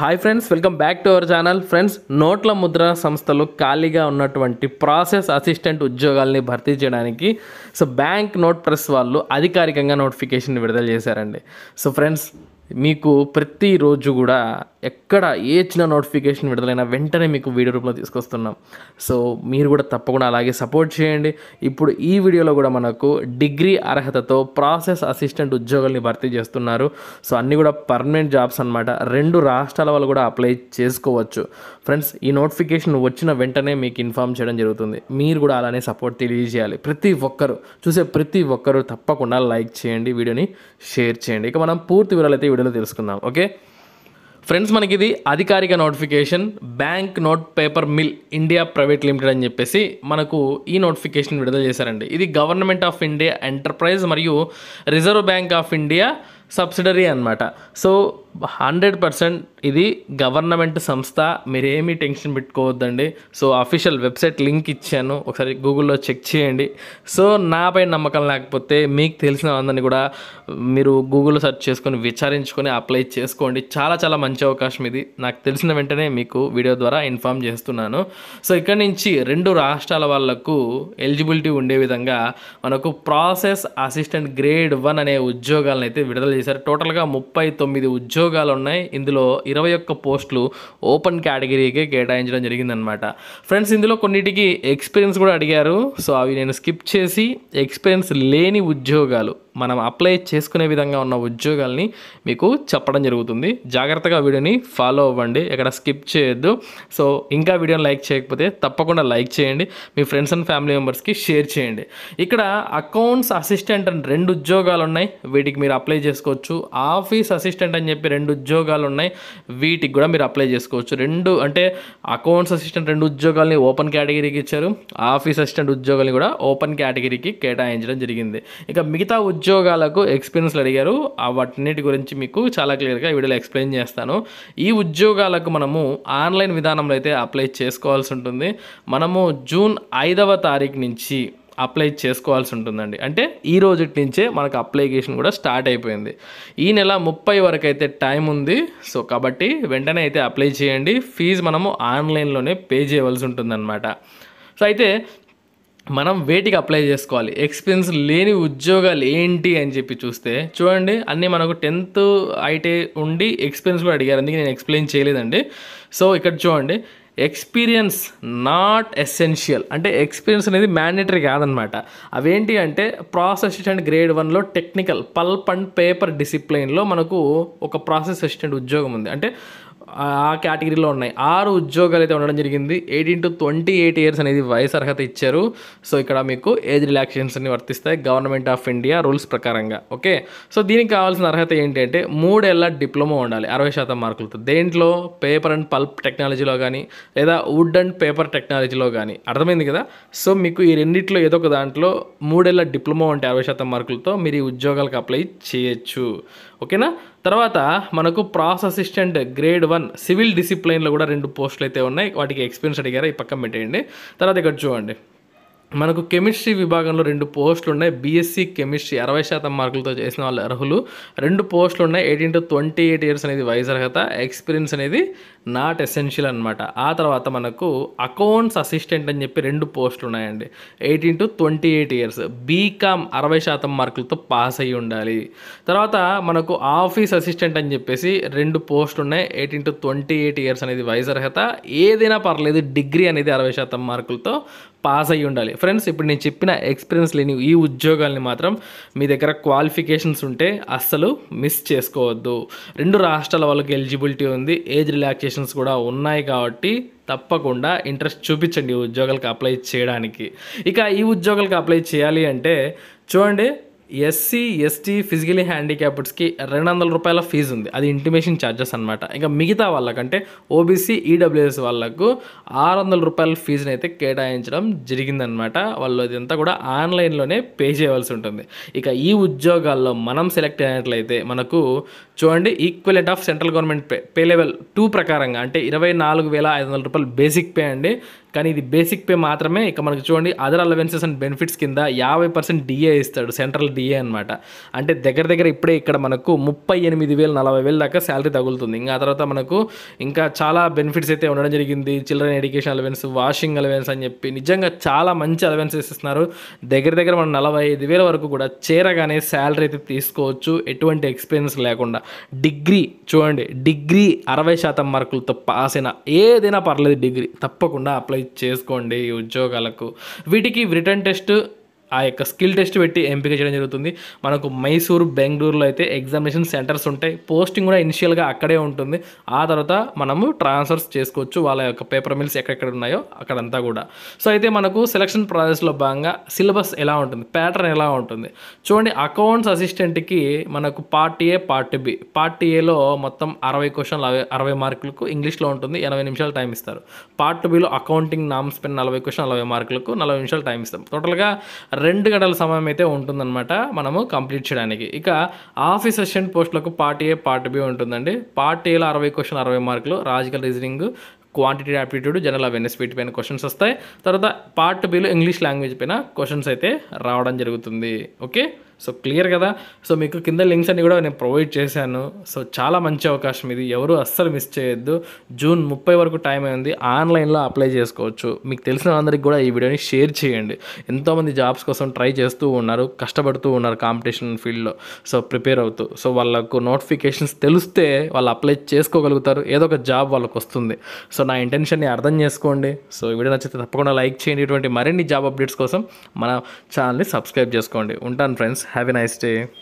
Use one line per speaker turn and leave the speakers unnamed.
Hi friends welcome back to our channel friends నోట్ల ముద్ర సంస్థలు ఖాళీగా ఉన్నటువంటి ప్రాసెస్ అసిస్టెంట్ ఉద్యోగాల్ని భర్తీ చేయడానికి సో బ్యాంక్ నోట్ ప్రెస్ వాళ్ళు అధికారికంగా నోటిఫికేషన్ విడుదల చేశారండి సో ఫ్రెండ్స్ మీకు ప్రతిరోజు కూడా ఎక్కడ ఏ చిన్న నోటిఫికేషన్ విడుదలైనా వెంటనే మీకు వీడియో రూపంలో తీసుకొస్తున్నాం సో మీరు కూడా తప్పకుండా అలాగే సపోర్ట్ చేయండి ఇప్పుడు ఈ వీడియోలో కూడా మనకు డిగ్రీ అర్హతతో ప్రాసెస్ అసిస్టెంట్ ఉద్యోగాల్ని భర్తీ చేస్తున్నారు సో అన్నీ కూడా పర్మనెంట్ జాబ్స్ అనమాట రెండు రాష్ట్రాల వాళ్ళు కూడా అప్లై చేసుకోవచ్చు ఫ్రెండ్స్ ఈ నోటిఫికేషన్ వచ్చిన వెంటనే మీకు ఇన్ఫామ్ చేయడం జరుగుతుంది మీరు కూడా అలానే సపోర్ట్ తెలియజేయాలి ప్రతి ఒక్కరు చూసే ప్రతి ఒక్కరు తప్పకుండా లైక్ చేయండి వీడియోని షేర్ చేయండి ఇక మనం పూర్తి వివరాలు అయితే వీడియోలో తెలుసుకుందాం ఓకే ఫ్రెండ్స్ మనకి ఇది అధికారిక notification bank note paper mill India private limited అని చెప్పేసి మనకు ఈ నోటిఫికేషన్ విడుదల చేశారండి ఇది గవర్నమెంట్ ఆఫ్ ఇండియా ఎంటర్ప్రైజ్ మరియు Reserve Bank of India subsidiary అనమాట సో హండ్రెడ్ పర్సెంట్ ఇది గవర్నమెంట్ సంస్థ మీరేమీ టెన్షన్ పెట్టుకోవద్దండి సో అఫీషియల్ వెబ్సైట్ లింక్ ఇచ్చాను ఒకసారి గూగుల్లో చెక్ చేయండి సో నాపై నమ్మకం లేకపోతే మీకు తెలిసిన వాళ్ళని కూడా మీరు గూగుల్లో సెర్చ్ చేసుకొని విచారించుకొని అప్లై చేసుకోండి చాలా చాలా మంచి అవకాశం ఇది నాకు తెలిసిన వెంటనే మీకు వీడియో ద్వారా ఇన్ఫామ్ చేస్తున్నాను సో ఇక్కడ నుంచి రెండు రాష్ట్రాల వాళ్లకు ఎలిజిబిలిటీ ఉండే విధంగా మనకు ప్రాసెస్ అసిస్టెంట్ గ్రేడ్ వన్ అనే ఉద్యోగాలను అయితే విడుదల చేశారు టోటల్గా ముప్పై తొమ్మిది ఉద్యోగాలు ఉన్నాయి ఇందులో ఇరవై ఒక్క పోస్టులు ఓపెన్ కేటగిరీకే కేటాయించడం జరిగిందనమాట ఫ్రెండ్స్ ఇందులో కొన్నిటికి ఎక్స్పీరియన్స్ కూడా అడిగారు సో అవి నేను స్కిప్ చేసి ఎక్స్పీరియన్స్ లేని ఉద్యోగాలు మనం అప్లై చేసుకునే విధంగా ఉన్న ఉద్యోగాల్ని మీకు చెప్పడం జరుగుతుంది జాగ్రత్తగా వీడియోని ఫాలో అవ్వండి ఎక్కడ స్కిప్ చేయొద్దు సో ఇంకా వీడియోని లైక్ చేయకపోతే తప్పకుండా లైక్ చేయండి మీ ఫ్రెండ్స్ అండ్ ఫ్యామిలీ మెంబర్స్కి షేర్ చేయండి ఇక్కడ అకౌంట్స్ అసిస్టెంట్ అని రెండు ఉద్యోగాలు ఉన్నాయి వీటికి మీరు అప్లై చేసుకోవచ్చు ఆఫీస్ అసిస్టెంట్ అని చెప్పి రెండు ఉద్యోగాలు ఉన్నాయి వీటికి కూడా మీరు అప్లై చేసుకోవచ్చు రెండు అంటే అకౌంట్స్ అసిస్టెంట్ రెండు ఉద్యోగాల్ని ఓపెన్ కేటగిరీకి ఇచ్చారు ఆఫీస్ అసిస్టెంట్ ఉద్యోగాల్ని కూడా ఓపెన్ కేటగిరీకి కేటాయించడం జరిగింది ఇక మిగతా ఉద్యోగ ఉద్యోగాలకు ఎక్స్పీరియన్స్లు అడిగారు వాటిన్నిటి గురించి మీకు చాలా క్లియర్గా వీడియోలో ఎక్స్ప్లెయిన్ చేస్తాను ఈ ఉద్యోగాలకు మనము ఆన్లైన్ విధానంలో అయితే అప్లై చేసుకోవాల్సి ఉంటుంది మనము జూన్ ఐదవ తారీఖు నుంచి అప్లై చేసుకోవాల్సి ఉంటుందండి అంటే ఈ రోజు నుంచే మనకు అప్లికేషన్ కూడా స్టార్ట్ అయిపోయింది ఈ నెల ముప్పై వరకు అయితే టైం ఉంది సో కాబట్టి వెంటనే అయితే అప్లై చేయండి ఫీజు మనము ఆన్లైన్లోనే పే చేయవలసి ఉంటుందన్నమాట సో అయితే మనం వేటికి అప్లై చేసుకోవాలి ఎక్స్పీరియన్స్ లేని ఉద్యోగాలు ఏంటి అని చెప్పి చూస్తే చూడండి అన్నీ మనకు టెన్త్ ఐటీ ఉండి ఎక్స్పీరియన్స్ కూడా అడిగారు అందుకే నేను ఎక్స్ప్లెయిన్ చేయలేదండి సో ఇక్కడ చూడండి ఎక్స్పీరియన్స్ నాట్ ఎసెన్షియల్ అంటే ఎక్స్పీరియన్స్ అనేది మ్యాండేటరీ కాదనమాట అవేంటి అంటే ప్రాసెస్ అసిస్టెంట్ గ్రేడ్ వన్లో టెక్నికల్ పల్ప్ అండ్ పేపర్ డిసిప్లైన్లో మనకు ఒక ప్రాసెస్ అసిస్టెంట్ ఉద్యోగం ఉంది అంటే ఆ కేటగిరీలో ఉన్నాయి ఆరు ఉద్యోగాలు అయితే ఉండడం జరిగింది eighteen to twenty eight years అనేది వయసు అర్హత ఇచ్చారు సో ఇక్కడ మీకు ఏజ్ రిలాక్సేషన్స్ అన్ని వర్తిస్తాయి గవర్నమెంట్ ఆఫ్ ఇండియా రూల్స్ ప్రకారంగా ఓకే సో దీనికి కావాల్సిన అర్హత ఏంటంటే మూడేళ్ల డిప్లొమా ఉండాలి అరవై శాతం మార్కులతో దేంట్లో పేపర్ అండ్ పల్ప్ టెక్నాలజీలో కానీ లేదా వుడ్ అండ్ పేపర్ టెక్నాలజీలో కానీ అర్థమైంది కదా సో మీకు ఈ రెండిట్లో ఏదో ఒక దాంట్లో మూడేళ్ల డిప్లొమా ఉంటే అరవై శాతం మార్కులతో మీరు ఈ ఉద్యోగాలకు అప్లై చేయొచ్చు ఓకేనా తర్వాత మనకు process assistant grade one civil డిసిప్లైన్లో కూడా రెండు పోస్టులు అయితే ఉన్నాయి వాటికి ఎక్స్పీరియన్స్ అడిగారు ఈ పక్కన పెట్టేయండి తర్వాత ఇక్కడ చూడండి మనకు కెమిస్ట్రీ విభాగంలో రెండు పోస్టులు ఉన్నాయి బీఎస్సీ కెమిస్ట్రీ అరవై శాతం మార్కులతో చేసిన వాళ్ళు అర్హులు రెండు పోస్టులు ఉన్నాయి eighteen to twenty eight years అనేది వయసు అర్హత ఎక్స్పీరియన్స్ అనేది నాట్ ఎసెన్షియల్ అనమాట ఆ తర్వాత మనకు అకౌంట్స్ అసిస్టెంట్ అని చెప్పి రెండు పోస్టులు ఉన్నాయండి eighteen to twenty eight years B Com అరవై శాతం మార్కులతో పాస్ అయ్యి ఉండాలి తర్వాత మనకు ఆఫీస్ అసిస్టెంట్ అని చెప్పేసి రెండు పోస్టులు ఉన్నాయి eighteen to twenty eight years అనేది వయసు అర్హత ఏదైనా పర్లేదు డిగ్రీ అనేది అరవై శాతం మార్కులతో పాస్ అయ్యి ఉండాలి ఫ్రెండ్స్ ఇప్పుడు నేను చెప్పిన ఎక్స్పీరియన్స్ లేని ఈ ఉద్యోగాల్ని మాత్రం మీ దగ్గర క్వాలిఫికేషన్స్ ఉంటే అస్సలు మిస్ చేసుకోవద్దు రెండు రాష్ట్రాల వాళ్ళకి ఎలిజిబిలిటీ ఉంది ఏజ్ రిలాక్సేషన్స్ కూడా ఉన్నాయి కాబట్టి తప్పకుండా ఇంట్రెస్ట్ చూపించండి ఈ ఉద్యోగాలకు అప్లై చేయడానికి ఇక ఈ ఉద్యోగాలకు అప్లై చేయాలి అంటే చూడండి ఎస్సీ ఎస్టీ ఫిజికలీ హ్యాండిక్యాప్డ్స్కి రెండు వందల రూపాయల ఫీజు ఉంది అది ఇంటిమేషన్ ఛార్జెస్ అనమాట ఇంకా మిగతా వాళ్ళకంటే ఓబీసీ ఈడబ్ల్యూఎస్ వాళ్ళకు ఆరు వందల రూపాయల ఫీజుని అయితే కేటాయించడం జరిగిందనమాట వాళ్ళు ఇదంతా కూడా ఆన్లైన్లోనే పే చేయవలసి ఉంటుంది ఇక ఈ ఉద్యోగాల్లో మనం సెలెక్ట్ అయినట్లయితే మనకు చూడండి equivalent of central government pay pay level two ప్రకారంగా అంటే ఇరవై నాలుగు వేల ఐదు వందల రూపాయలు బేసిక్ పే అండి కానీ ఇది బేసిక్ పే మాత్రమే ఇక మనకు చూడండి అదర్ అలవెన్సెస్ అండ్ బెనిఫిట్స్ కింద యాభై పర్సెంట్ డిఏ ఇస్తాడు సెంట్రల్ డిఏ అనమాట అంటే దగ్గర దగ్గర ఇప్పుడే ఇక్కడ మనకు ముప్పై ఎనిమిది వేలు నలభై వేలు దాకా శాలరీ తగులుతుంది ఇంకా ఆ తర్వాత మనకు ఇంకా చాలా బెనిఫిట్స్ అయితే ఉండడం జరిగింది children education allowance washing allowance అని చెప్పి నిజంగా చాలా మంచి అలవెన్సెస్ ఇస్తున్నారు దగ్గర దగ్గర మనం నలభై ఐదు వేల వరకు కూడా చేరగానే శాలరీ అయితే తీసుకోవచ్చు ఎటువంటి ఎక్స్పీరియన్స్ లేకుండా డిగ్రీ చూడండి డిగ్రీ అరవై శాతం మార్కులతో పాస్ అయినా ఏదైనా పర్లేదు డిగ్రీ తప్పకుండా అప్లై అప్లై చేసుకోండి ఈ ఉద్యోగాలకు వీటికి రిటర్న్ టెస్ట్ ఆ యొక్క స్కిల్ టెస్ట్ పెట్టి ఎంపిక చేయడం జరుగుతుంది మనకు మైసూరు బెంగళూరులో అయితే ఎగ్జామినేషన్ సెంటర్స్ ఉంటాయి పోస్టింగ్ కూడా ఇనిషియల్గా అక్కడే ఉంటుంది ఆ తర్వాత మనము ట్రాన్స్ఫర్స్ చేసుకోవచ్చు వాళ్ళ యొక్క పేపర్ మిల్స్ ఎక్కడెక్కడ ఉన్నాయో అక్కడంతా కూడా సో అయితే మనకు సెలక్షన్ ప్రాసెస్లో భాగంగా సిలబస్ ఎలా ఉంటుంది ప్యాటర్న్ ఎలా ఉంటుంది చూడండి అకౌంట్స్ అసిస్టెంట్కి మనకు part A part B part ఏలో మొత్తం అరవై క్వశ్చన్లు అరవై మార్కులకు ఇంగ్లీష్లో ఉంటుంది ఎనభై నిమిషాలు టైం ఇస్తారు పార్ట్ బిలో అకౌంటింగ్ నామ్స్ పెన్ నలభై క్వశ్చన్ నలభై మార్కులకు నలభై నిమిషాలు టైం ఇస్తాం టోటల్గా రెండు గంటల సమయం అయితే ఉంటుందన్నమాట మనము కంప్లీట్ చేయడానికి ఇక ఆఫీస్ అసిస్టెంట్ పోస్టులకు పార్ట్ ఏ పార్ట్ బి ఉంటుందండి పార్ట్ ఏలో అరవై క్వశ్చన్ అరవై మార్కులు రాజకీయ reasoning quantity aptitude general awareness వీటి పైన క్వశ్చన్స్ వస్తాయి తర్వాత పార్ట్ బిలో ఇంగ్లీష్ లాంగ్వేజ్ పైన క్వశ్చన్స్ అయితే రావడం జరుగుతుంది ఓకే సో క్లియర్ కదా సో మీకు కింద లింక్స్ అన్ని కూడా నేను ప్రొవైడ్ చేశాను సో చాలా మంచి అవకాశం ఇది ఎవరు అస్సలు మిస్ చేయొద్దు జూన్ ముప్పై వరకు టైం అయింది ఆన్లైన్లో అప్లై చేసుకోవచ్చు మీకు తెలిసిన అందరికి కూడా ఈ వీడియోని షేర్ చేయండి ఎంతోమంది జాబ్స్ కోసం ట్రై చేస్తూ ఉన్నారు కష్టపడుతూ ఉన్నారు కాంపిటీషన్ ఫీల్డ్లో సో ప్రిపేర్ అవుతూ సో వాళ్ళకు నోటిఫికేషన్స్ తెలిస్తే వాళ్ళు అప్లై చేసుకోగలుగుతారు ఏదో ఒక జాబ్ వాళ్ళకు వస్తుంది సో నా ఇంటెన్షన్ని అర్థం చేసుకోండి సో ఈ వీడియో నచ్చితే తప్పకుండా లైక్ చేయండి ఇటువంటి మరిన్ని జాబ్ అప్డేట్స్ కోసం మన ఛానల్ని సబ్స్క్రైబ్ చేసుకోండి ఉంటాను friends Have a nice day.